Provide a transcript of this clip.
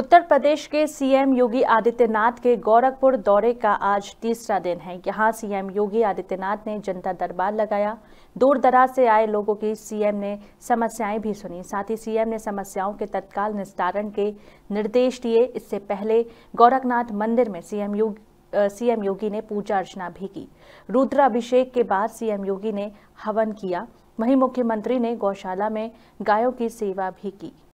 उत्तर प्रदेश के सीएम योगी आदित्यनाथ के गोरखपुर दौरे का आज तीसरा दिन है यहाँ सीएम योगी आदित्यनाथ ने जनता दरबार लगाया दूर दराज से आए लोगों की सीएम ने समस्याएं भी सुनी साथ ही सीएम ने समस्याओं के तत्काल निस्तारण के निर्देश दिए इससे पहले गोरखनाथ मंदिर में सीएम योगी सीएम योगी ने पूजा अर्चना भी की रुद्राभिषेक के बाद सीएम योगी ने हवन किया वहीं मुख्यमंत्री ने गौशाला में गायों की सेवा भी की